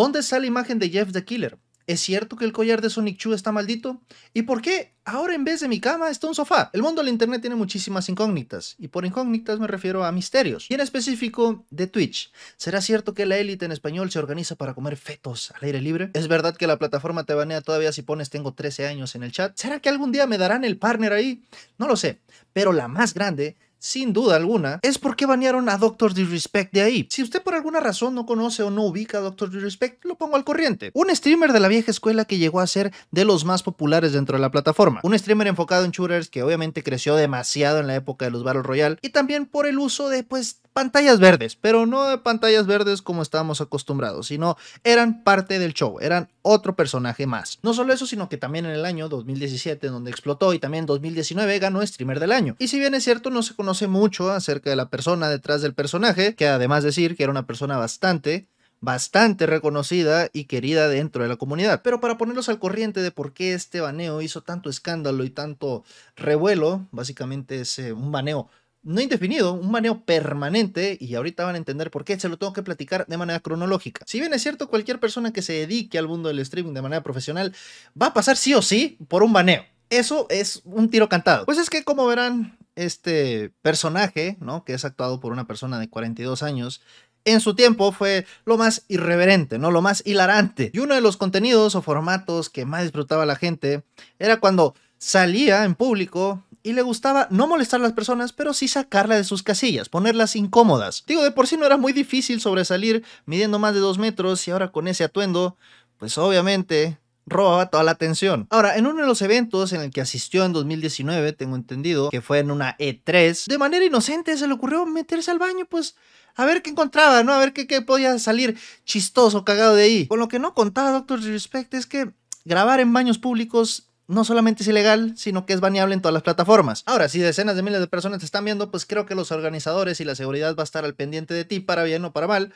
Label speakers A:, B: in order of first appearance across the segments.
A: ¿Dónde está la imagen de Jeff the Killer? ¿Es cierto que el collar de Sonic Chu está maldito? ¿Y por qué ahora en vez de mi cama está un sofá? El mundo del internet tiene muchísimas incógnitas, y por incógnitas me refiero a misterios, y en específico de Twitch. ¿Será cierto que la élite en español se organiza para comer fetos al aire libre? ¿Es verdad que la plataforma te banea todavía si pones tengo 13 años en el chat? ¿Será que algún día me darán el partner ahí? No lo sé, pero la más grande sin duda alguna, es porque qué banearon a Doctor Disrespect de ahí. Si usted por alguna razón no conoce o no ubica a Doctor Disrespect, lo pongo al corriente. Un streamer de la vieja escuela que llegó a ser de los más populares dentro de la plataforma. Un streamer enfocado en shooters que obviamente creció demasiado en la época de los Battle Royal y también por el uso de pues pantallas verdes, pero no de pantallas verdes como estábamos acostumbrados, sino eran parte del show, eran otro personaje más. No solo eso, sino que también en el año 2017 donde explotó y también 2019 ganó streamer del año. Y si bien es cierto, no se conoce no mucho acerca de la persona detrás del personaje, que además decir que era una persona bastante bastante reconocida y querida dentro de la comunidad. Pero para ponerlos al corriente de por qué este baneo hizo tanto escándalo y tanto revuelo, básicamente es eh, un baneo no indefinido, un baneo permanente, y ahorita van a entender por qué, se lo tengo que platicar de manera cronológica. Si bien es cierto, cualquier persona que se dedique al mundo del streaming de manera profesional va a pasar sí o sí por un baneo. Eso es un tiro cantado. Pues es que, como verán, este personaje, ¿no? Que es actuado por una persona de 42 años, en su tiempo fue lo más irreverente, ¿no? Lo más hilarante. Y uno de los contenidos o formatos que más disfrutaba la gente era cuando salía en público y le gustaba no molestar a las personas, pero sí sacarla de sus casillas, ponerlas incómodas. Digo, de por sí no era muy difícil sobresalir midiendo más de 2 metros y ahora con ese atuendo, pues obviamente robaba toda la atención. Ahora, en uno de los eventos en el que asistió en 2019, tengo entendido, que fue en una E3, de manera inocente se le ocurrió meterse al baño, pues a ver qué encontraba, ¿no? A ver qué, podía salir chistoso, cagado de ahí. Con lo que no contaba Doctor Respect es que grabar en baños públicos no solamente es ilegal, sino que es baneable en todas las plataformas. Ahora, si decenas de miles de personas te están viendo, pues creo que los organizadores y la seguridad va a estar al pendiente de ti, para bien o para mal.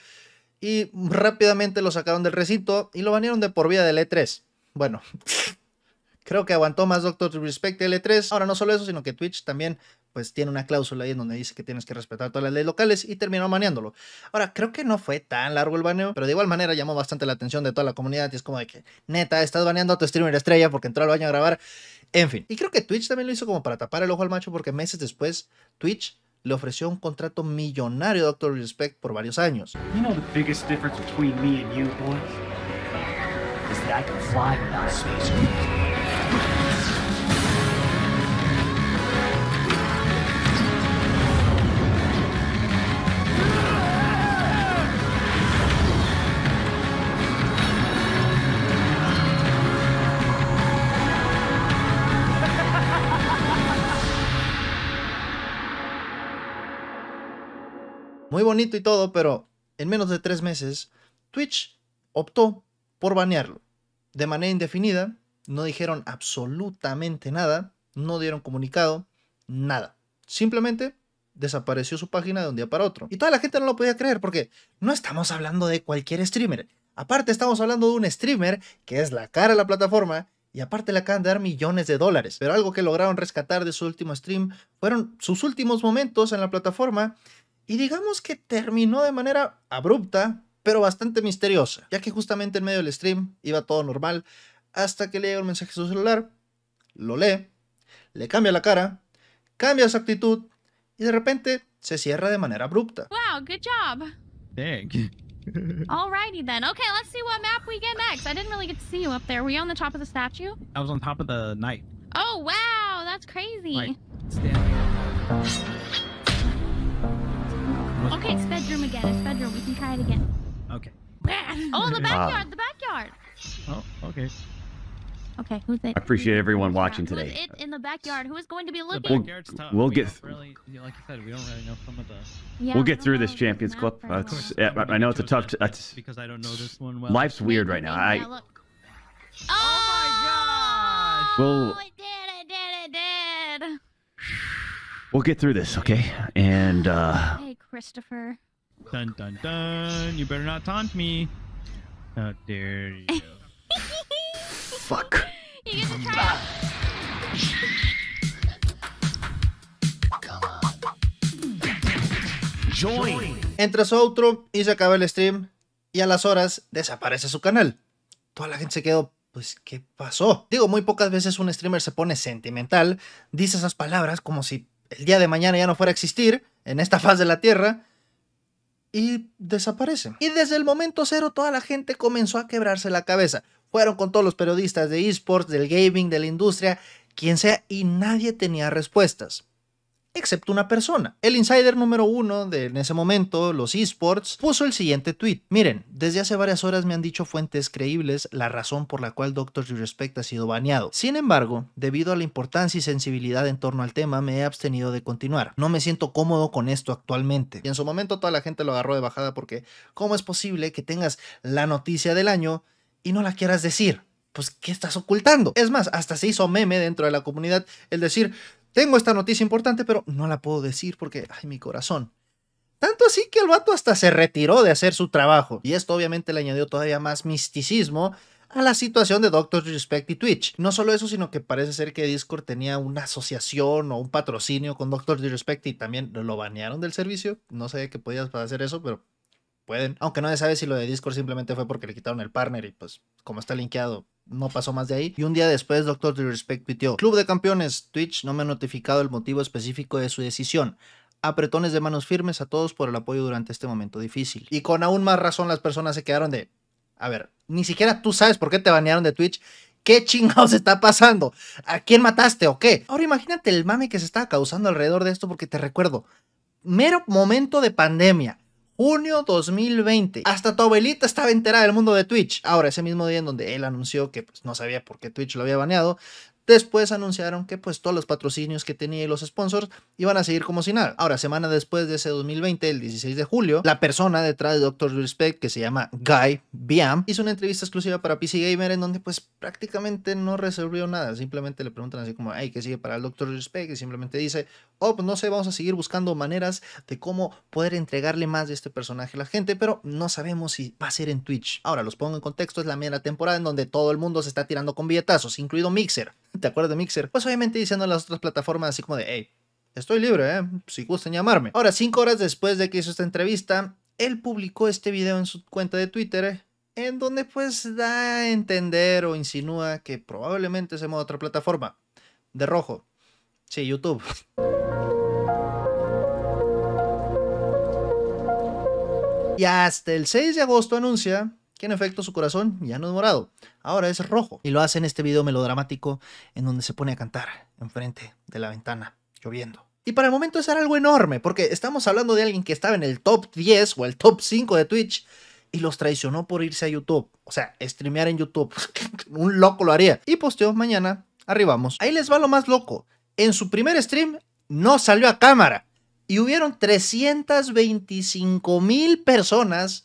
A: Y rápidamente lo sacaron del recinto y lo banearon de por vía del E3. Bueno, creo que aguantó más Doctor Respect L3. Ahora no solo eso, sino que Twitch también pues tiene una cláusula ahí en donde dice que tienes que respetar todas las leyes locales y terminó baneándolo. Ahora, creo que no fue tan largo el baneo, pero de igual manera llamó bastante la atención de toda la comunidad y es como de que, neta, estás baneando a tu streamer estrella porque entró al baño a grabar. En fin, y creo que Twitch también lo hizo como para tapar el ojo al macho porque meses después Twitch le ofreció un contrato millonario a Doctor Respect por varios años muy bonito y todo, pero en menos de tres meses, Twitch optó por banearlo de manera indefinida, no dijeron absolutamente nada, no dieron comunicado, nada. Simplemente desapareció su página de un día para otro. Y toda la gente no lo podía creer porque no estamos hablando de cualquier streamer. Aparte estamos hablando de un streamer que es la cara de la plataforma y aparte le acaban de dar millones de dólares. Pero algo que lograron rescatar de su último stream fueron sus últimos momentos en la plataforma y digamos que terminó de manera abrupta, pero bastante misteriosa, ya que justamente en medio del stream iba todo normal hasta que le llega un mensaje a su celular, lo lee, le cambia la cara, cambia su actitud y de repente se cierra de manera abrupta. Wow, good job. Thanks. you. Alrighty then. Okay, let's see what map we get next. I didn't really get to see you up there. Were you on the top of the statue? I was on top of the knight. Oh wow, that's crazy. Like,
B: standing. okay, it's bedroom again. It's bedroom. We can try it again. Okay. oh, the backyard, the backyard. Oh, okay. Okay, who's it? I appreciate everyone watching today. Who's it in the backyard? Who is going to be looking? We'll, we'll we get really, like you said, we don't really know some of the. Yeah, we'll get through this Champions Club. Uh, it's, yeah, I, know it's a tough. That's because I don't know this one well. Life's weird right now. I. Oh, oh my gosh! We'll. It did! It did! It did! We'll get through this, okay? And. uh
A: Hey, Christopher.
B: Dun dun dun! You better not taunt me. How dare you? Fuck. You get
A: Join. y se acaba el stream y a las horas desaparece su canal. Toda la gente se quedó, pues, ¿qué pasó? Digo, muy pocas veces un streamer se pone sentimental, dice esas palabras como si el día de mañana ya no fuera a existir en esta faz de la Tierra, y desaparecen Y desde el momento cero toda la gente comenzó a quebrarse la cabeza. Fueron con todos los periodistas de esports, del gaming, de la industria, quien sea, y nadie tenía respuestas excepto una persona. El insider número uno de en ese momento, los esports, puso el siguiente tweet. Miren, desde hace varias horas me han dicho fuentes creíbles la razón por la cual Doctor Respect ha sido baneado. Sin embargo, debido a la importancia y sensibilidad en torno al tema, me he abstenido de continuar. No me siento cómodo con esto actualmente. Y en su momento toda la gente lo agarró de bajada porque, ¿cómo es posible que tengas la noticia del año y no la quieras decir? Pues, ¿qué estás ocultando? Es más, hasta se hizo meme dentro de la comunidad el decir, tengo esta noticia importante, pero no la puedo decir porque, ay, mi corazón. Tanto así que el vato hasta se retiró de hacer su trabajo. Y esto obviamente le añadió todavía más misticismo a la situación de Doctor Respect y Twitch. No solo eso, sino que parece ser que Discord tenía una asociación o un patrocinio con Doctor Respect y también lo banearon del servicio. No sé qué podías hacer eso, pero pueden. Aunque no sabe si lo de Discord simplemente fue porque le quitaron el partner y pues como está linkeado, no pasó más de ahí. Y un día después, Doctor Disrespect pitió. Club de Campeones, Twitch no me ha notificado el motivo específico de su decisión. Apretones de manos firmes a todos por el apoyo durante este momento difícil. Y con aún más razón las personas se quedaron de... A ver, ni siquiera tú sabes por qué te banearon de Twitch. ¿Qué chingados está pasando? ¿A quién mataste o qué? Ahora imagínate el mame que se estaba causando alrededor de esto porque te recuerdo, mero momento de pandemia Junio 2020. Hasta tu abuelita estaba enterada del mundo de Twitch. Ahora, ese mismo día en donde él anunció que pues, no sabía por qué Twitch lo había baneado, Después anunciaron que pues todos los patrocinios que tenía y los sponsors iban a seguir como si nada. Ahora, semana después de ese 2020, el 16 de julio, la persona detrás de Doctor Respect, que se llama Guy Biam, hizo una entrevista exclusiva para PC Gamer en donde pues prácticamente no resolvió nada. Simplemente le preguntan así como, hey, ¿qué sigue para el Doctor Respect? Y simplemente dice, oh, pues, no sé, vamos a seguir buscando maneras de cómo poder entregarle más de este personaje a la gente, pero no sabemos si va a ser en Twitch. Ahora, los pongo en contexto, es la mera temporada en donde todo el mundo se está tirando con billetazos, incluido Mixer. ¿Te acuerdas de Mixer? Pues obviamente diciendo a las otras plataformas así como de, hey, estoy libre, ¿eh? Si gustan llamarme. Ahora, cinco horas después de que hizo esta entrevista, él publicó este video en su cuenta de Twitter, en donde pues da a entender o insinúa que probablemente se mueva a otra plataforma. De rojo. Sí, YouTube. Y hasta el 6 de agosto anuncia en efecto su corazón ya no es morado, ahora es rojo. Y lo hace en este video melodramático en donde se pone a cantar enfrente de la ventana, lloviendo. Y para el momento era algo enorme, porque estamos hablando de alguien que estaba en el top 10 o el top 5 de Twitch y los traicionó por irse a YouTube. O sea, streamear en YouTube. Un loco lo haría. Y posteó mañana, arribamos. Ahí les va lo más loco. En su primer stream no salió a cámara. Y hubieron 325 mil personas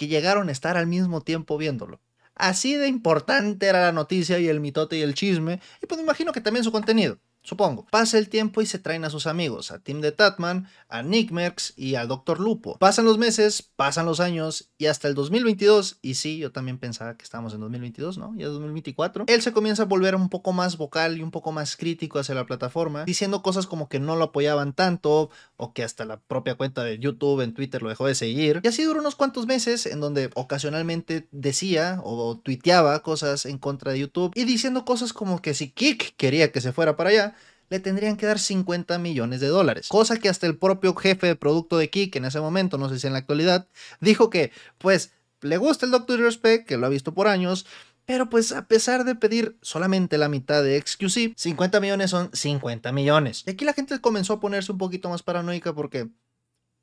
A: que llegaron a estar al mismo tiempo viéndolo. Así de importante era la noticia y el mitote y el chisme, y pues me imagino que también su contenido. Supongo. Pasa el tiempo y se traen a sus amigos, a Tim de Tatman, a Nick Merckx y al Dr. Lupo. Pasan los meses, pasan los años y hasta el 2022, y sí, yo también pensaba que estábamos en 2022, ¿no? Ya es 2024. Él se comienza a volver un poco más vocal y un poco más crítico hacia la plataforma, diciendo cosas como que no lo apoyaban tanto o que hasta la propia cuenta de YouTube en Twitter lo dejó de seguir. Y así duró unos cuantos meses en donde ocasionalmente decía o tuiteaba cosas en contra de YouTube y diciendo cosas como que si Kik quería que se fuera para allá, le tendrían que dar 50 millones de dólares. Cosa que hasta el propio jefe de producto de Kik en ese momento, no sé si en la actualidad, dijo que pues le gusta el Doctor Respect, que lo ha visto por años, pero pues a pesar de pedir solamente la mitad de XQC, 50 millones son 50 millones. Y aquí la gente comenzó a ponerse un poquito más paranoica porque...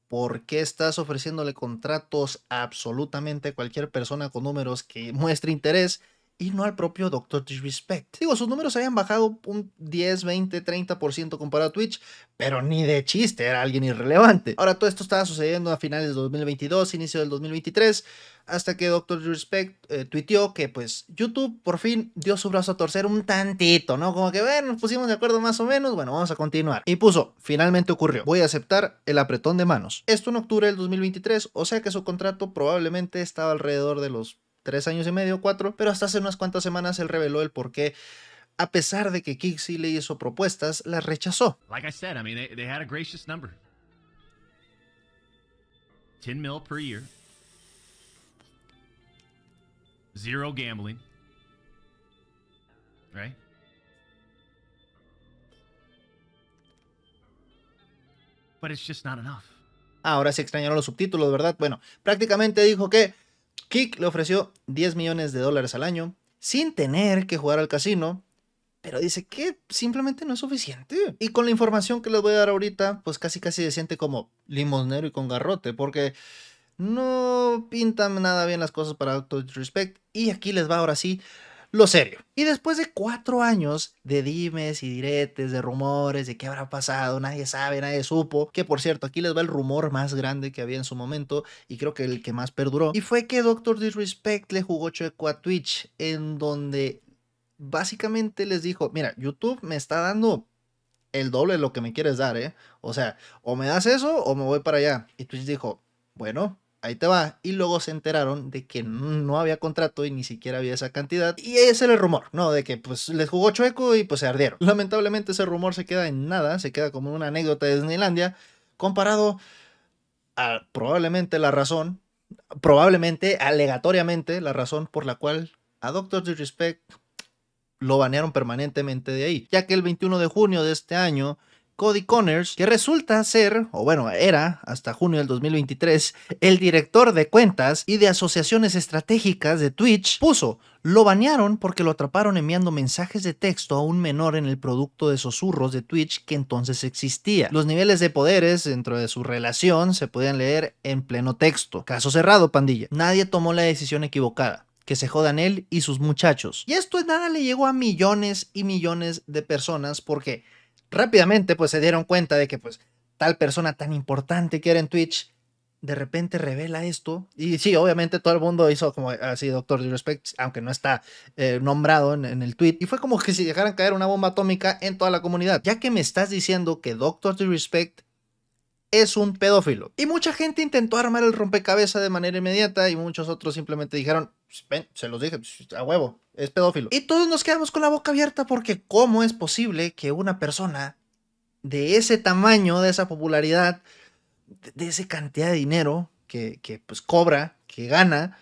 A: ¿Por qué estás ofreciéndole contratos a absolutamente cualquier persona con números que muestre interés y no al propio Dr. Disrespect. Digo, sus números habían bajado un 10, 20, 30% comparado a Twitch, pero ni de chiste, era alguien irrelevante. Ahora, todo esto estaba sucediendo a finales de 2022, inicio del 2023, hasta que Dr. Disrespect eh, tuiteó que, pues, YouTube por fin dio su brazo a torcer un tantito, ¿no? Como que, bueno, nos pusimos de acuerdo más o menos, bueno, vamos a continuar. Y puso, finalmente ocurrió, voy a aceptar el apretón de manos. Esto en octubre del 2023, o sea que su contrato probablemente estaba alrededor de los tres años y medio, cuatro, pero hasta hace unas cuantas semanas él reveló el porqué a pesar de que Kixi le hizo propuestas, las rechazó.
B: Like I said, I mean, they, had a gracious number. 10 mil per year. Zero gambling. Right? But it's just not enough.
A: Ahora se extrañaron los subtítulos, ¿verdad? Bueno, prácticamente dijo que Kick le ofreció 10 millones de dólares al año sin tener que jugar al casino, pero dice que simplemente no es suficiente. Y con la información que les voy a dar ahorita, pues casi casi se siente como limosnero y con garrote, porque no pintan nada bien las cosas para Auto respect, Y aquí les va ahora sí lo serio. Y después de cuatro años de dimes y diretes, de rumores, de qué habrá pasado, nadie sabe, nadie supo, que por cierto, aquí les va el rumor más grande que había en su momento y creo que el que más perduró, y fue que Doctor Disrespect le jugó chueco a Twitch, en donde básicamente les dijo, mira, YouTube me está dando el doble de lo que me quieres dar, ¿eh? O sea, o me das eso o me voy para allá. Y Twitch dijo, bueno, ahí te va. Y luego se enteraron de que no había contrato y ni siquiera había esa cantidad. Y ese era el rumor, ¿no? De que pues les jugó chueco y pues se ardieron. Lamentablemente ese rumor se queda en nada, se queda como una anécdota de Disneylandia comparado a probablemente la razón, probablemente alegatoriamente la razón por la cual a Doctor Disrespect lo banearon permanentemente de ahí, ya que el 21 de junio de este año Cody Connors, que resulta ser, o bueno, era hasta junio del 2023, el director de cuentas y de asociaciones estratégicas de Twitch, puso lo banearon porque lo atraparon enviando mensajes de texto a un menor en el producto de susurros de Twitch que entonces existía. Los niveles de poderes dentro de su relación se podían leer en pleno texto. Caso cerrado, pandilla. Nadie tomó la decisión equivocada que se jodan él y sus muchachos. Y esto en nada le llegó a millones y millones de personas porque rápidamente pues se dieron cuenta de que pues tal persona tan importante que era en Twitch de repente revela esto. Y sí, obviamente todo el mundo hizo como así, Doctor Disrespect, aunque no está eh, nombrado en, el tweet. Y fue como que si dejaran caer una bomba atómica en toda la comunidad. Ya que me estás diciendo que Doctor Disrespect es un pedófilo. Y mucha gente intentó armar el rompecabezas de manera inmediata y muchos otros simplemente dijeron, pues, se los dije, pues, a huevo, es pedófilo. Y todos nos quedamos con la boca abierta porque ¿cómo es posible que una persona de ese tamaño, de esa popularidad, de, esa cantidad de dinero que, que pues cobra, que gana,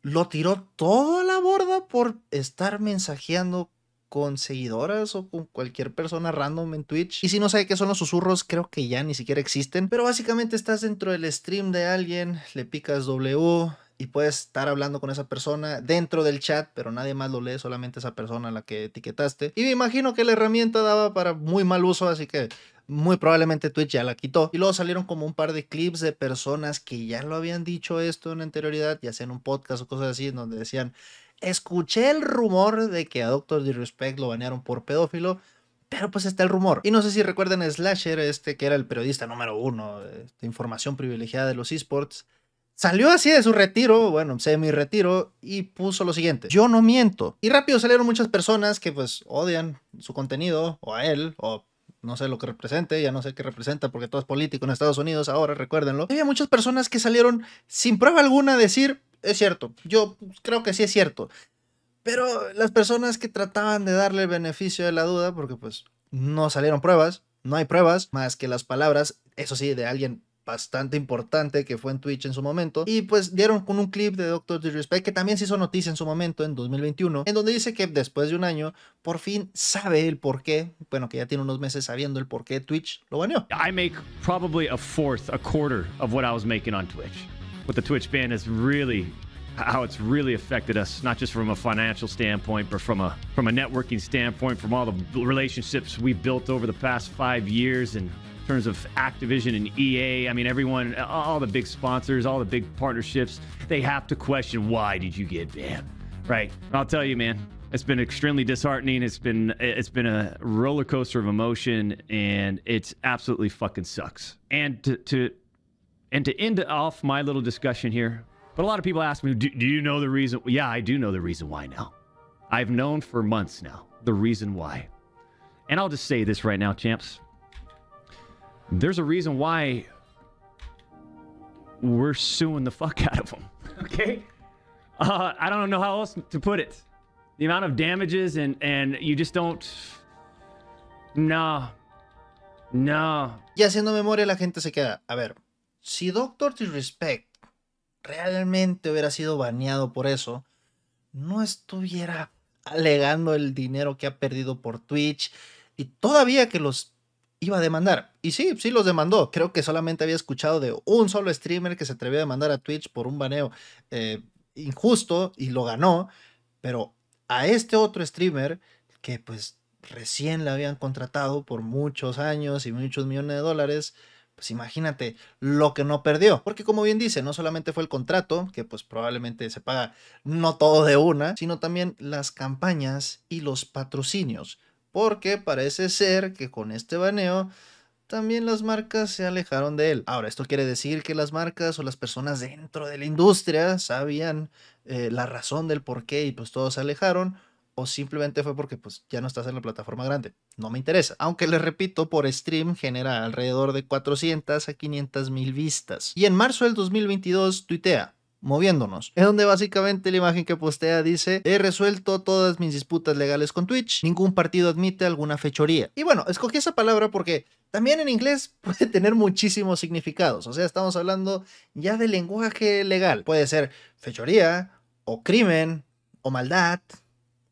A: lo tiró todo a la borda por estar mensajeando con seguidoras o con cualquier persona random en Twitch. Y si no sabe qué son los susurros, creo que ya ni siquiera existen. Pero básicamente estás dentro del stream de alguien, le picas W, y puedes estar hablando con esa persona dentro del chat, pero nadie más lo lee, solamente esa persona a la que etiquetaste. Y me imagino que la herramienta daba para muy mal uso, así que muy probablemente Twitch ya la quitó. Y luego salieron como un par de clips de personas que ya lo habían dicho esto en anterioridad, ya sea en un podcast o cosas así, en donde decían, escuché el rumor de que a Doctor Disrespect lo banearon por pedófilo, pero pues está el rumor. Y no sé si recuerden Slasher, este que era el periodista número uno de este, información privilegiada de los esports, Salió así de su retiro, bueno, semi retiro, y puso lo siguiente, yo no miento. Y rápido salieron muchas personas que pues odian su contenido, o a él, o no sé lo que represente, ya no sé qué representa porque todo es político en Estados Unidos ahora, recuérdenlo. Había muchas personas que salieron sin prueba alguna a decir, es cierto, yo creo que sí es cierto. Pero las personas que trataban de darle el beneficio de la duda, porque pues no salieron pruebas, no hay pruebas, más que las palabras, eso sí, de alguien bastante importante que fue en Twitch en su momento. Y pues dieron con un clip de Doctor Disrespect que también se hizo noticia en su momento, en 2021, en donde dice que después de un año, por fin sabe el por qué, bueno, que ya tiene unos meses sabiendo el por qué Twitch lo
B: baneó. I make probably a fourth, a quarter of what I was making on Twitch. But the Twitch ban is really how it's really affected us, not just from a financial standpoint, but from a from a networking standpoint, from all the relationships we built over the past five years and terms of Activision and EA. I mean, everyone, all the big sponsors, all the big partnerships, they have to question why did you get banned, right? I'll tell you, man, it's been extremely disheartening. It's been it's been a roller coaster of emotion, and it's absolutely fucking sucks. And to, to and to end off my little discussion here, but a lot of people ask me, do, do you know the reason? Yeah, I do know the reason why now. I've known for months now the reason why. And I'll just say this right now, champs. There's a reason why we're suing the fuck out of them. Okay? Uh, I don't know how else to put it. The amount of damages and and you just don't.
A: No. No. Y haciendo memoria la gente se queda. A ver, si Doctor Disrespect realmente hubiera sido baneado por eso, no estuviera alegando el dinero que ha perdido por Twitch. Y todavía que los iba a demandar. Y sí, sí los demandó. Creo que solamente había escuchado de un solo streamer que se atrevió a demandar a Twitch por un baneo eh, injusto y lo ganó. Pero a este otro streamer que pues recién le habían contratado por muchos años y muchos millones de dólares, pues imagínate lo que no perdió. Porque como bien dice, no solamente fue el contrato, que pues probablemente se paga no todo de una, sino también las campañas y los patrocinios porque parece ser que con este baneo también las marcas se alejaron de él. Ahora, esto quiere decir que las marcas o las personas dentro de la industria sabían eh, la razón del por qué y pues todos se alejaron. O simplemente fue porque pues ya no estás en la plataforma grande. No me interesa. Aunque les repito, por stream genera alrededor de 400 a 500 mil vistas. Y en marzo del 2022 tuitea, moviéndonos. Es donde básicamente la imagen que postea dice, he resuelto todas mis disputas legales con Twitch, ningún partido admite alguna fechoría. Y bueno, escogí esa palabra porque también en inglés puede tener muchísimos significados, o sea, estamos hablando ya de lenguaje legal. Puede ser fechoría, o crimen, o maldad,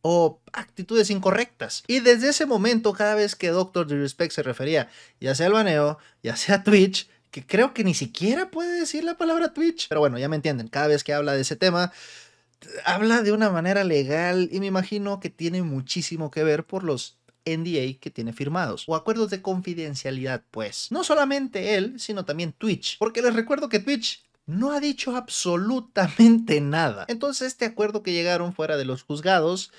A: o actitudes incorrectas. Y desde ese momento, cada vez que Doctor Disrespect se refería, ya sea al baneo, ya sea a Twitch, que creo que ni siquiera puede decir la palabra Twitch. Pero bueno, ya me entienden, cada vez que habla de ese tema, habla de una manera legal y me imagino que tiene muchísimo que ver por los NDA que tiene firmados o acuerdos de confidencialidad, pues. No solamente él, sino también Twitch, porque les recuerdo que Twitch no ha dicho absolutamente nada. Entonces este acuerdo que llegaron fuera de los juzgados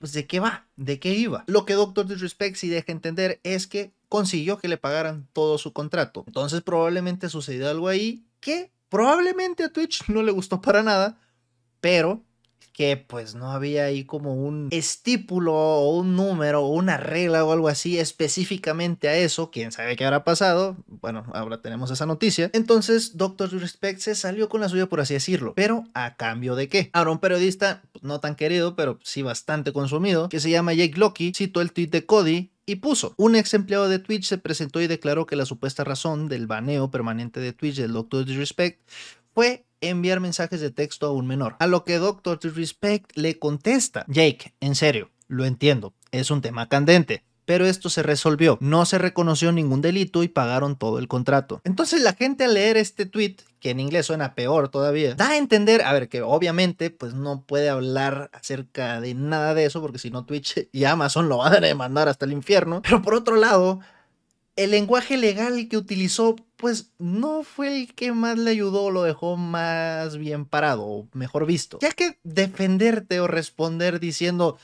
A: pues, de qué va, de qué iba. Lo que Doctor Disrespect sí deja entender es que consiguió que le pagaran todo su contrato. Entonces probablemente sucedió algo ahí que probablemente a Twitch no le gustó para nada, pero que pues no había ahí como un estípulo o un número o una regla o algo así específicamente a eso, quién sabe qué habrá pasado, bueno, ahora tenemos esa noticia. Entonces, Doctor Respect se salió con la suya, por así decirlo, pero a cambio de qué? Ahora, un periodista, pues, no tan querido, pero sí bastante consumido, que se llama Jake Loki citó el tweet de Cody y puso. Un ex empleado de Twitch se presentó y declaró que la supuesta razón del baneo permanente de Twitch del Doctor Disrespect fue enviar mensajes de texto a un menor. A lo que Doctor Disrespect le contesta, Jake, en serio, lo entiendo, es un tema candente. Pero esto se resolvió, no se reconoció ningún delito y pagaron todo el contrato. Entonces la gente al leer este tweet, que en inglés suena peor todavía, da a entender, a ver, que obviamente pues no puede hablar acerca de nada de eso, porque si no Twitch y Amazon lo van a demandar hasta el infierno. Pero por otro lado, el lenguaje legal que utilizó pues no fue el que más le ayudó, lo dejó más bien parado, o mejor visto. Ya que defenderte o responder diciendo,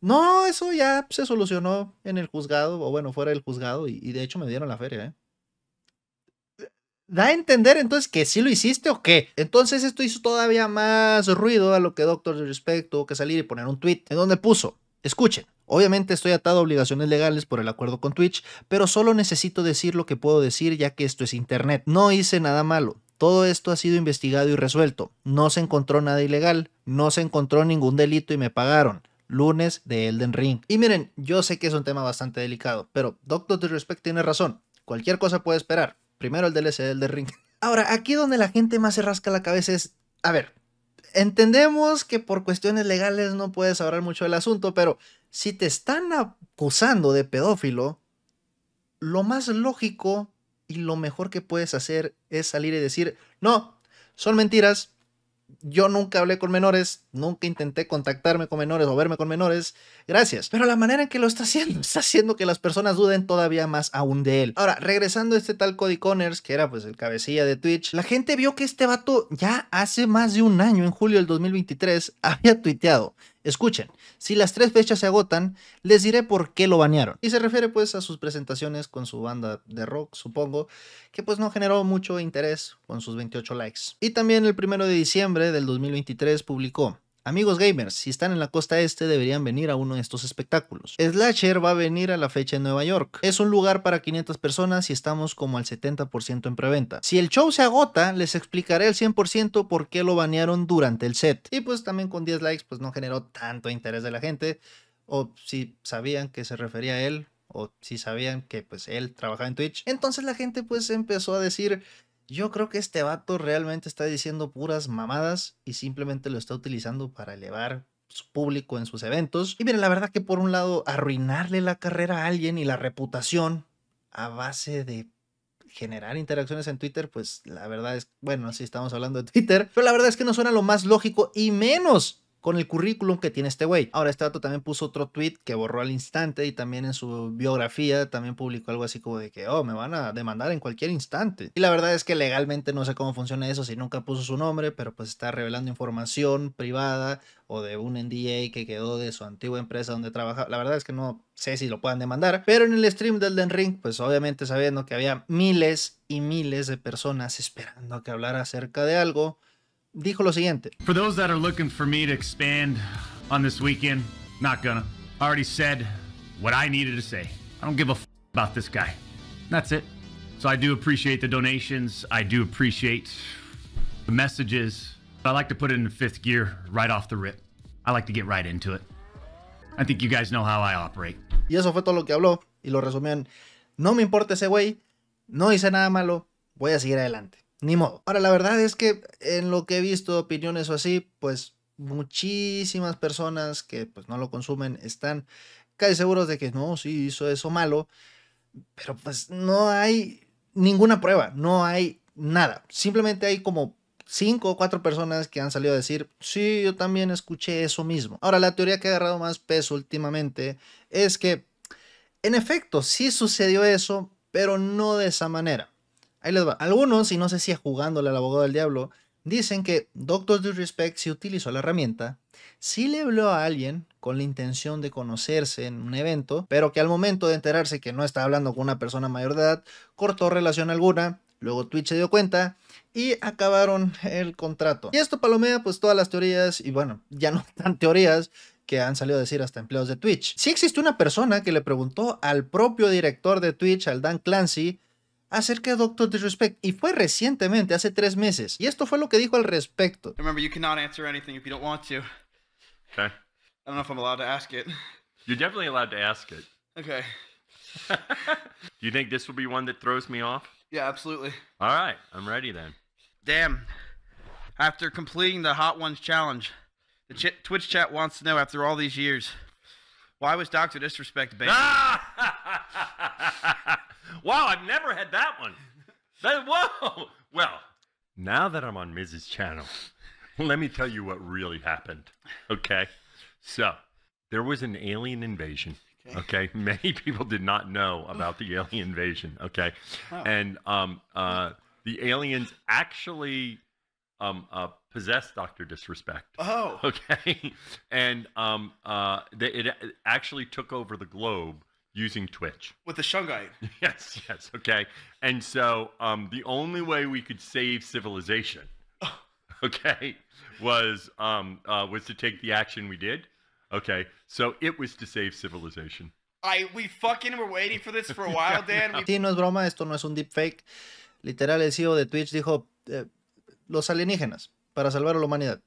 A: no, eso ya se solucionó en el juzgado, o bueno, fuera del juzgado, y, de hecho me dieron la feria, ¿eh? da a entender entonces que sí lo hiciste o qué. Entonces esto hizo todavía más ruido a lo que Doctor de tuvo que salir y poner un tweet en donde puso. Escuchen, obviamente estoy atado a obligaciones legales por el acuerdo con Twitch, pero solo necesito decir lo que puedo decir ya que esto es Internet. No hice nada malo. Todo esto ha sido investigado y resuelto. No se encontró nada ilegal, no se encontró ningún delito y me pagaron lunes de Elden Ring. Y miren, yo sé que es un tema bastante delicado, pero Doctor Disrespect tiene razón. Cualquier cosa puede esperar. Primero el DLC de Elden Ring. Ahora, aquí donde la gente más se rasca la cabeza es, a ver, entendemos que por cuestiones legales no puedes hablar mucho del asunto, pero si te están acusando de pedófilo, lo más lógico y lo mejor que puedes hacer es salir y decir, no, son mentiras, yo nunca hablé con menores, nunca intenté contactarme con menores o verme con menores. Gracias. Pero la manera en que lo está haciendo, está haciendo que las personas duden todavía más aún de él. Ahora, regresando a este tal Cody Connors, que era pues el cabecilla de Twitch, la gente vio que este vato ya hace más de un año, en julio del 2023, había tuiteado. Escuchen, si las tres fechas se agotan, les diré por qué lo bañaron. Y se refiere pues a sus presentaciones con su banda de rock, supongo, que pues no generó mucho interés con sus 28 likes. Y también el 1 de diciembre del 2023 publicó, Amigos gamers, si están en la costa este deberían venir a uno de estos espectáculos. Slasher va a venir a la fecha en Nueva York. Es un lugar para 500 personas y estamos como al 70% en preventa. Si el show se agota, les explicaré al 100% por qué lo banearon durante el set. Y pues también con 10 likes pues no generó tanto interés de la gente. O si sabían que se refería a él, o si sabían que pues él trabajaba en Twitch. Entonces la gente pues empezó a decir, yo creo que este vato realmente está diciendo puras mamadas y simplemente lo está utilizando para elevar su público en sus eventos. Y miren, la verdad que por un lado, arruinarle la carrera a alguien y la reputación a base de generar interacciones en Twitter, pues la verdad es, bueno, así estamos hablando de Twitter, pero la verdad es que no suena lo más lógico y menos con el currículum que tiene este güey. Ahora, este dato también puso otro tweet que borró al instante y también en su biografía también publicó algo así como de que, oh, me van a demandar en cualquier instante. Y la verdad es que legalmente no sé cómo funciona eso, si nunca puso su nombre, pero pues está revelando información privada o de un NDA que quedó de su antigua empresa donde trabajaba. La verdad es que no sé si lo puedan demandar, pero en el stream del Den Ring, pues obviamente sabiendo que había miles y miles de personas esperando que hablara acerca de algo, dijo lo siguiente.
B: For those that are looking for me to expand on this weekend, not gonna. I already said what I needed to say. I don't give a f- about this guy. That's it. So I do appreciate the donations. I do appreciate the messages. But I like to put it in the fifth gear right off the rip. I
A: like to get right into it. I think you guys know how I operate. Y eso fue todo lo que habló y lo resumió no me importa ese güey, no hice nada malo, voy a seguir adelante. ni modo. Ahora, la verdad es que en lo que he visto opiniones o así, pues muchísimas personas que pues no lo consumen están casi seguros de que no, sí hizo eso malo, pero pues no hay ninguna prueba, no hay nada. Simplemente hay como cinco o cuatro personas que han salido a decir, sí, yo también escuché eso mismo. Ahora, la teoría que ha agarrado más peso últimamente es que, en efecto, sí sucedió eso, pero no de esa manera. Ahí les va. Algunos, y no sé si es jugándole al abogado del diablo, dicen que Doctor Disrespect si utilizó la herramienta, si le habló a alguien con la intención de conocerse en un evento, pero que al momento de enterarse que no está hablando con una persona mayor de edad, cortó relación alguna, luego Twitch se dio cuenta y acabaron el contrato. Y esto palomea pues todas las teorías, y bueno, ya no tan teorías, que han salido a decir hasta empleados de Twitch. Sí existe una persona que le preguntó al propio director de Twitch, al Dan Clancy, acerca de Doctor Disrespect y fue recientemente, hace tres meses. Y esto fue lo que dijo al respecto.
B: Remember, you cannot answer anything if you don't want to. Okay. I don't know if I'm allowed to ask it. You're definitely allowed to ask it. Okay. Do you think this will be one that throws me off? Yeah, absolutely. All right, I'm ready then. Damn. After completing the Hot Ones challenge, the ch Twitch chat wants to know after all these years why was Dr. Disrespect banned? wow, I've never had that one. That, whoa! Well, now that I'm on Miz's channel, let me tell you what really happened. Okay? So, there was an alien invasion. Okay. okay? Many people did not know about the alien invasion. Okay? Oh. And um, uh, the aliens actually um, uh, Possessed Doctor Disrespect. Oh, okay. And um, uh, they, it, actually took over the globe using Twitch with the Shungite. Yes, yes, okay. And so um, the only way we could save civilization, okay, was um, uh, was to take the action we did. Okay, so it was to save civilization. I we fucking were waiting for
A: this for a while, Dan. Sí, no es broma. Esto no es un deepfake. Literal, el CEO de Twitch dijo. Eh, los alienígenas para salvar a la humanidad.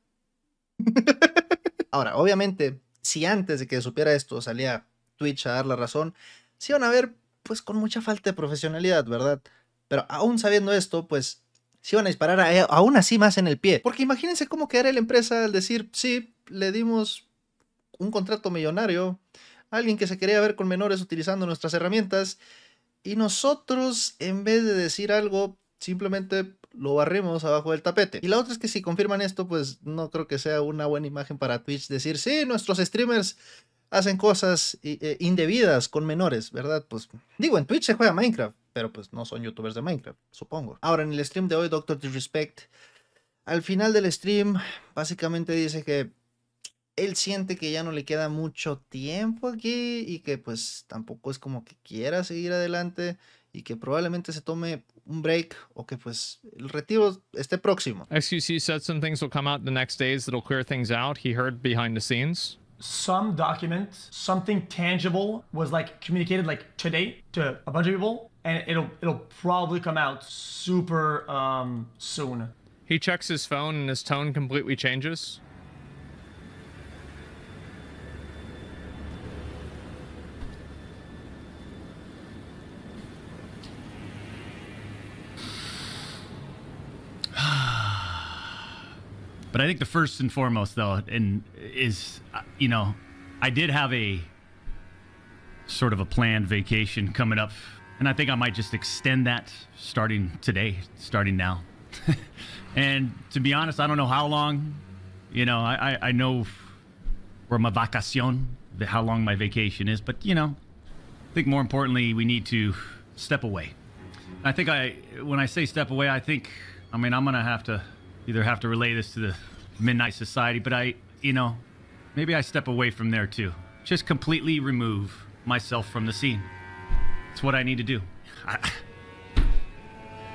A: Ahora, obviamente, si antes de que supiera esto salía Twitch a dar la razón, se iban a ver pues con mucha falta de profesionalidad, ¿verdad? Pero aún sabiendo esto, pues se iban a disparar a, e, aún así más en el pie. Porque imagínense cómo quedaría la empresa al decir, sí, le dimos un contrato millonario a alguien que se quería ver con menores utilizando nuestras herramientas y nosotros, en vez de decir algo, simplemente lo barrimos abajo del tapete. Y la otra es que si confirman esto, pues no creo que sea una buena imagen para Twitch decir, sí, nuestros streamers hacen cosas eh, eh, indebidas con menores, ¿verdad? Pues digo, en Twitch se juega Minecraft, pero pues no son youtubers de Minecraft, supongo. Ahora, en el stream de hoy, Doctor Disrespect, al final del stream, básicamente dice que él siente que ya no le queda mucho tiempo aquí y que pues tampoco es como que quiera seguir adelante. y que probablemente se tome un break o que pues el retiro esté próximo. said some things will come out the next days that'll clear things out. He heard behind the scenes.
B: Some document, something tangible was like communicated like today to a bunch of people and it'll it'll probably come out super um soon. He checks his phone and his tone completely changes. But I think the first and foremost, though, and is uh, you know, I did have a sort of a planned vacation coming up, and I think I might just extend that starting today, starting now. and to be honest, I don't know how long. You know, I I, I know where my vacacion, how long my vacation is, but you know, I think more importantly, we need to step away. I think I when I say step away, I think I mean I'm gonna have to either have to relay this to the Midnight Society, but I, you know, maybe I step away from there too. Just completely remove myself from the scene. It's what I need to do. I,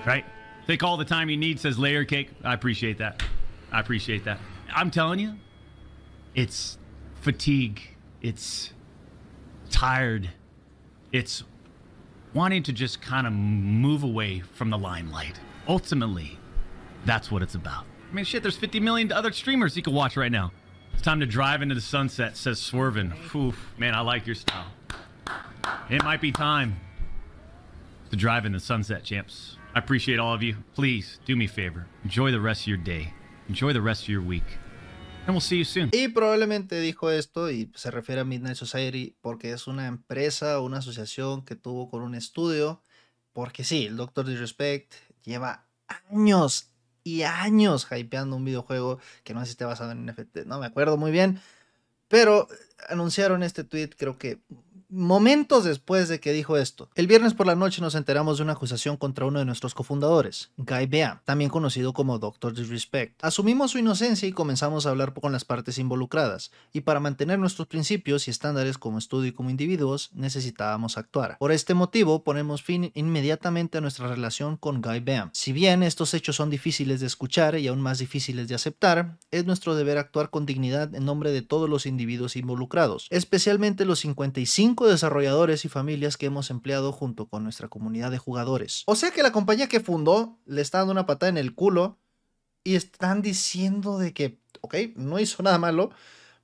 B: right? Take all the time you need, says Layer Cake. I appreciate that. I appreciate that. I'm telling you, it's fatigue. It's tired. It's wanting to just kind of move away from the limelight. Ultimately, that's what it's about. I mean, shit, there's 50 million other streamers you can watch right now. It's time to drive into the sunset, says Swervin. Oof, man, I like your style. It might be time to drive into the sunset, champs. I appreciate all of you. Please do me a favor. Enjoy the rest of your day. Enjoy the rest of your week. And we'll see you soon.
A: Y probablemente dijo esto y se refiere a Midnight Society porque es una empresa o una asociación que tuvo con un estudio. Porque sí, el Doctor Disrespect lleva años, y años hypeando un videojuego que no sé esté basado en NFT, no me acuerdo muy bien. Pero anunciaron este tweet, creo que Momentos después de que dijo esto, el viernes por la noche nos enteramos de una acusación contra uno de nuestros cofundadores, Guy Beam, también conocido como Doctor Disrespect. Asumimos su inocencia y comenzamos a hablar con las partes involucradas, y para mantener nuestros principios y estándares como estudio y como individuos, necesitábamos actuar. Por este motivo, ponemos fin inmediatamente a nuestra relación con Guy Beam. Si bien estos hechos son difíciles de escuchar y aún más difíciles de aceptar, es nuestro deber actuar con dignidad en nombre de todos los individuos involucrados, especialmente los 55 desarrolladores y familias que hemos empleado junto con nuestra comunidad de jugadores. O sea que la compañía que fundó le está dando una patada en el culo y están diciendo de que, ok, no hizo nada malo,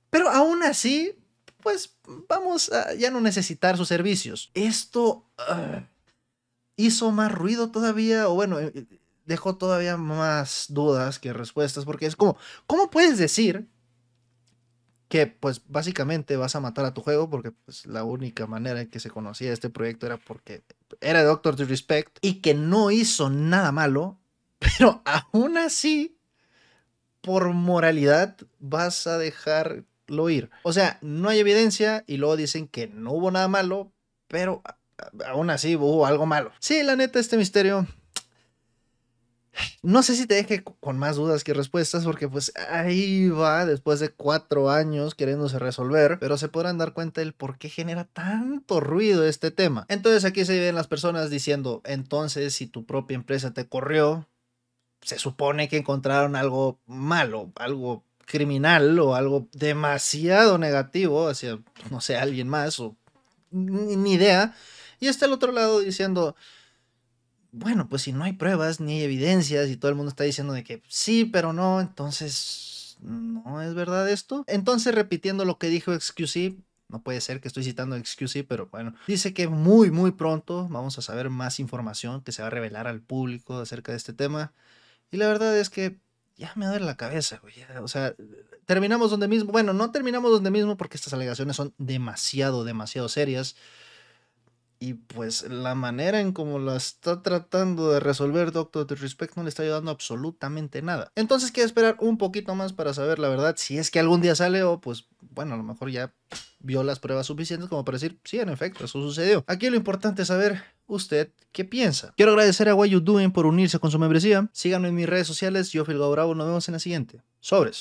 A: pero aún así, pues vamos a ya no necesitar sus servicios. Esto ah, hizo más ruido todavía, o bueno, eh, dejó todavía más dudas que respuestas, porque es como, ¿cómo puedes decir que pues básicamente vas a matar a tu juego porque pues la única manera en que se conocía este proyecto era porque era Doctor Disrespect y que no hizo nada malo, pero aún así, por moralidad, vas a dejarlo ir. O sea, no hay evidencia y luego dicen que no hubo nada malo, pero aún así hubo algo malo. Sí, la neta, este misterio no sé si te deje con más dudas que respuestas, porque pues ahí va, después de cuatro años queriéndose resolver, pero se podrán dar cuenta del por qué genera tanto ruido este tema. Entonces aquí se ven las personas diciendo, entonces si tu propia empresa te corrió, se supone que encontraron algo malo, algo criminal o algo demasiado negativo hacia, no sé, alguien más o ni idea. Y está el otro lado diciendo, bueno, pues si no hay pruebas ni hay evidencias y todo el mundo está diciendo de que pues, sí, pero no, entonces no es verdad esto. Entonces, repitiendo lo que dijo XQC, no puede ser que estoy citando XQC, pero bueno, dice que muy, muy pronto vamos a saber más información que se va a revelar al público acerca de este tema. Y la verdad es que ya me duele la cabeza, güey. O sea, terminamos donde mismo. Bueno, no terminamos donde mismo porque estas alegaciones son demasiado, demasiado serias. Y pues la manera en cómo la está tratando de resolver Doctor Disrespect no le está ayudando absolutamente nada. Entonces quiero esperar un poquito más para saber la verdad. Si es que algún día sale o pues bueno, a lo mejor ya vio las pruebas suficientes como para decir, sí, en efecto, eso sucedió. Aquí lo importante es saber usted qué piensa. Quiero agradecer a What You Doing por unirse con su membresía. Síganme en mis redes sociales. Yo, filgo Bravo, nos vemos en la siguiente. Sobres.